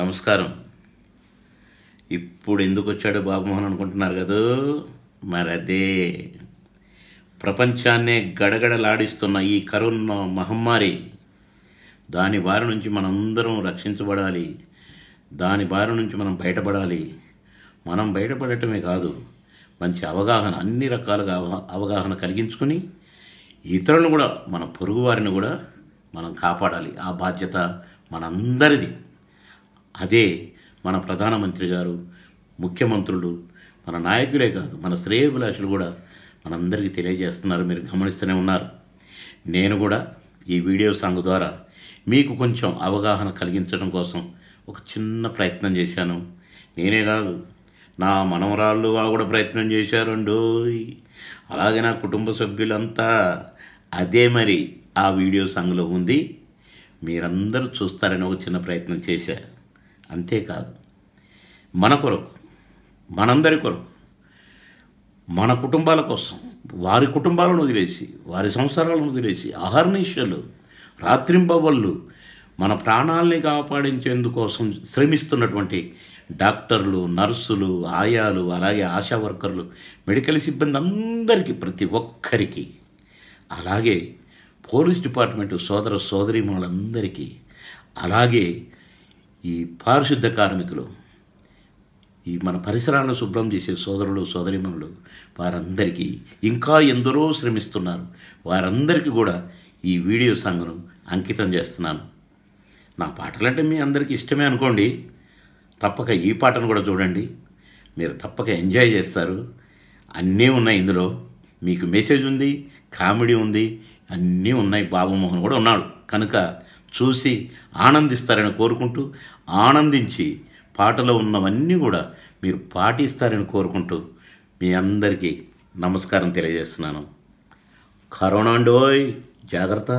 నమస్కారం ఇప్పుడు ఎందుకు వచ్చాడు బాబుమోహన్ అనుకుంటున్నారు కదూ మరి అదే ప్రపంచాన్నే గడగడలాడిస్తున్న ఈ కరోనా మహమ్మారి దాని బారి నుంచి మనందరం రక్షించబడాలి దాని బారి నుంచి మనం బయటపడాలి మనం బయటపడటమే కాదు మంచి అవగాహన అన్ని రకాలుగా అవగాహన కలిగించుకుని ఇతరులను కూడా మన పొరుగు కూడా మనం కాపాడాలి ఆ బాధ్యత మనందరిది అదే మన ప్రధానమంత్రి గారు ముఖ్యమంత్రులు మన నాయకులే కాదు మన శ్రేయభిలాషులు కూడా మనందరికీ తెలియజేస్తున్నారు మీరు గమనిస్తూనే ఉన్నారు నేను కూడా ఈ వీడియో సాంగ్ ద్వారా మీకు కొంచెం అవగాహన కలిగించడం కోసం ఒక చిన్న ప్రయత్నం చేశాను నేనే కాదు నా మనవరాళ్ళు కూడా ప్రయత్నం చేశారండోయ్ అలాగే నా కుటుంబ సభ్యులంతా అదే మరి ఆ వీడియో సాంగ్లో ఉంది మీరందరూ చూస్తారని ఒక చిన్న ప్రయత్నం చేశారు అంతేకాదు మన కొరకు మనందరి కొరకు మన కుటుంబాల కోసం వారి కుటుంబాలను వదిలేసి వారి సంసారాలను వదిలేసి అహర్నిశలు రాత్రింబవళ్ళు మన ప్రాణాలని కాపాడించేందుకోసం శ్రమిస్తున్నటువంటి డాక్టర్లు నర్సులు ఆయాలు అలాగే ఆశా వర్కర్లు మెడికల్ సిబ్బంది అందరికీ ప్రతి ఒక్కరికి అలాగే పోలీస్ డిపార్ట్మెంట్ సోదర సోదరీమణులందరికీ అలాగే ఈ పారిశుద్ధ కార్మికులు ఈ మన పరిసరాలను శుభ్రం చేసే సోదరులు సోదరిమణులు వారందరికీ ఇంకా ఎందరో శ్రమిస్తున్నారు వారందరికీ కూడా ఈ వీడియో సాంగ్ను అంకితం చేస్తున్నాను నా పాటలంటే మీ అందరికీ ఇష్టమే అనుకోండి తప్పక ఈ పాటను కూడా చూడండి మీరు తప్పక ఎంజాయ్ చేస్తారు అన్నీ ఉన్నాయి ఇందులో మీకు మెసేజ్ ఉంది కామెడీ ఉంది అన్నీ ఉన్నాయి బాబుమోహన్ కూడా ఉన్నాడు కనుక చూసి ఆనందిస్తారని కోరుకుంటూ ఆనందించి పాటలో ఉన్నవన్నీ కూడా మీరు పాటిస్తారని కోరుకుంటూ మీ అందరికీ నమస్కారం తెలియజేస్తున్నాను కరోనా అండి జాగ్రత్త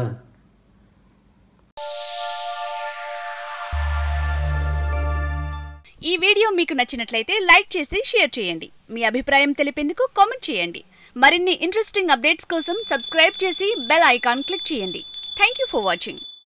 ఈ వీడియో మీకు నచ్చినట్లయితే లైక్ చేసి షేర్ చేయండి మీ అభిప్రాయం తెలిపేందుకు కామెంట్ చేయండి మరిన్ని ఇంట్రెస్టింగ్ అప్డేట్స్ కోసం సబ్స్క్రైబ్ చేసి బెల్ ఐకాన్ క్లిక్ చేయండి థ్యాంక్ యూ ఫర్ వాచింగ్